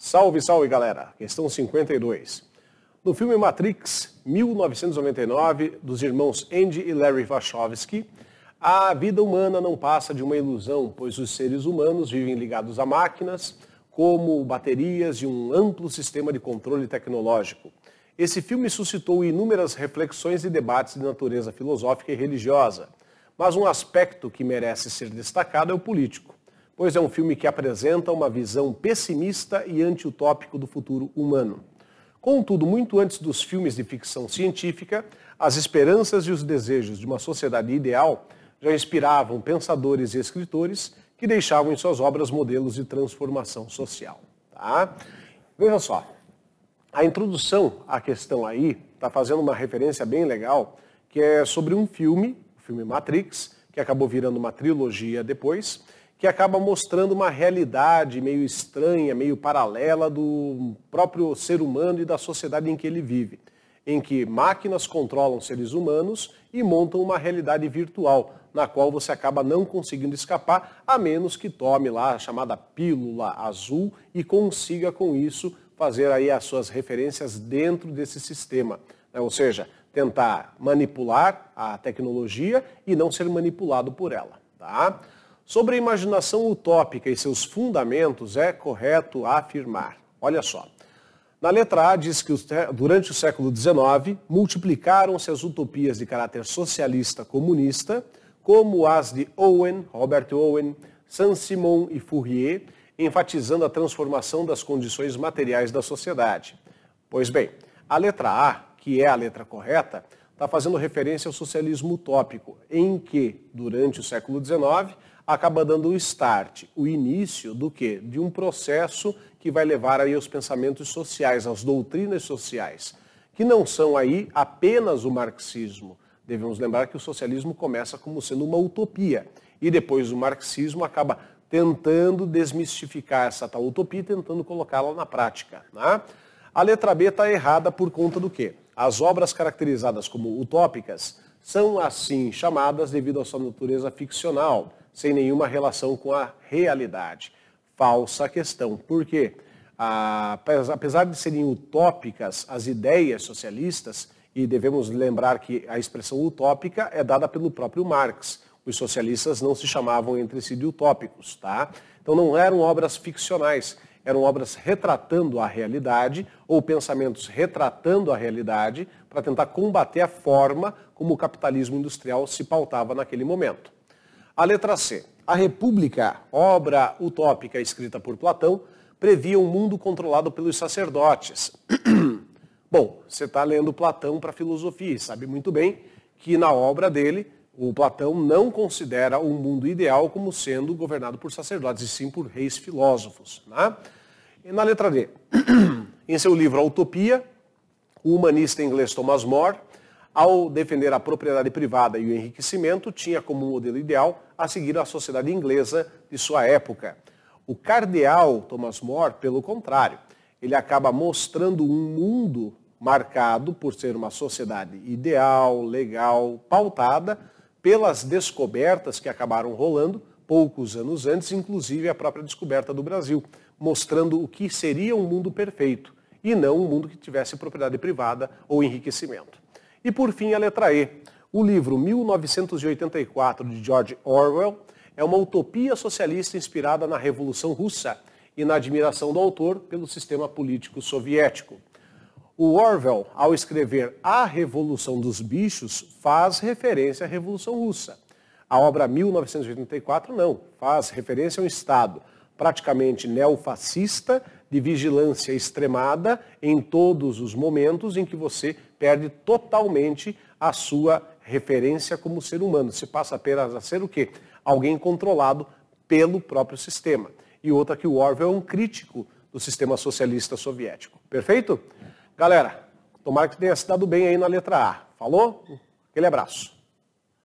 Salve, salve galera! Questão 52. No filme Matrix, 1999, dos irmãos Andy e Larry Wachowski, a vida humana não passa de uma ilusão, pois os seres humanos vivem ligados a máquinas, como baterias e um amplo sistema de controle tecnológico. Esse filme suscitou inúmeras reflexões e debates de natureza filosófica e religiosa, mas um aspecto que merece ser destacado é o político pois é um filme que apresenta uma visão pessimista e antiutópico do futuro humano. Contudo, muito antes dos filmes de ficção científica, as esperanças e os desejos de uma sociedade ideal já inspiravam pensadores e escritores que deixavam em suas obras modelos de transformação social. Tá? Veja só, a introdução à questão aí está fazendo uma referência bem legal, que é sobre um filme, o filme Matrix, que acabou virando uma trilogia depois, que acaba mostrando uma realidade meio estranha, meio paralela do próprio ser humano e da sociedade em que ele vive, em que máquinas controlam seres humanos e montam uma realidade virtual, na qual você acaba não conseguindo escapar, a menos que tome lá a chamada pílula azul e consiga com isso fazer aí as suas referências dentro desse sistema. Né? Ou seja, tentar manipular a tecnologia e não ser manipulado por ela. Tá? Sobre a imaginação utópica e seus fundamentos, é correto afirmar. Olha só. Na letra A diz que durante o século XIX multiplicaram-se as utopias de caráter socialista comunista, como as de Owen, Robert Owen, Saint-Simon e Fourier, enfatizando a transformação das condições materiais da sociedade. Pois bem, a letra A, que é a letra correta, está fazendo referência ao socialismo utópico, em que, durante o século XIX, acaba dando o start, o início do quê? De um processo que vai levar aí aos pensamentos sociais, às doutrinas sociais, que não são aí apenas o marxismo. Devemos lembrar que o socialismo começa como sendo uma utopia e depois o marxismo acaba tentando desmistificar essa tal utopia e tentando colocá-la na prática. Né? A letra B está errada por conta do quê? As obras caracterizadas como utópicas são assim chamadas devido à sua natureza ficcional, sem nenhuma relação com a realidade. Falsa questão. Por quê? Apesar de serem utópicas as ideias socialistas, e devemos lembrar que a expressão utópica é dada pelo próprio Marx. Os socialistas não se chamavam entre si de utópicos, tá? Então não eram obras ficcionais, eram obras retratando a realidade ou pensamentos retratando a realidade para tentar combater a forma como o capitalismo industrial se pautava naquele momento. A letra C. A República, obra utópica escrita por Platão, previa um mundo controlado pelos sacerdotes. Bom, você está lendo Platão para filosofia e sabe muito bem que na obra dele, o Platão não considera o mundo ideal como sendo governado por sacerdotes, e sim por reis filósofos. Né? E na letra D, em seu livro A Utopia, o humanista inglês Thomas More ao defender a propriedade privada e o enriquecimento, tinha como modelo ideal a seguir a sociedade inglesa de sua época. O cardeal Thomas More, pelo contrário, ele acaba mostrando um mundo marcado por ser uma sociedade ideal, legal, pautada pelas descobertas que acabaram rolando poucos anos antes, inclusive a própria descoberta do Brasil, mostrando o que seria um mundo perfeito e não um mundo que tivesse propriedade privada ou enriquecimento. E por fim, a letra E. O livro 1984, de George Orwell, é uma utopia socialista inspirada na Revolução Russa e na admiração do autor pelo sistema político soviético. O Orwell, ao escrever A Revolução dos Bichos, faz referência à Revolução Russa. A obra 1984 não, faz referência a um Estado praticamente neofascista, de vigilância extremada em todos os momentos em que você perde totalmente a sua referência como ser humano. Se passa apenas a ser o quê? Alguém controlado pelo próprio sistema. E outra que o Orwell é um crítico do sistema socialista soviético. Perfeito? Galera, tomara que tenha se dado bem aí na letra A. Falou? Aquele abraço.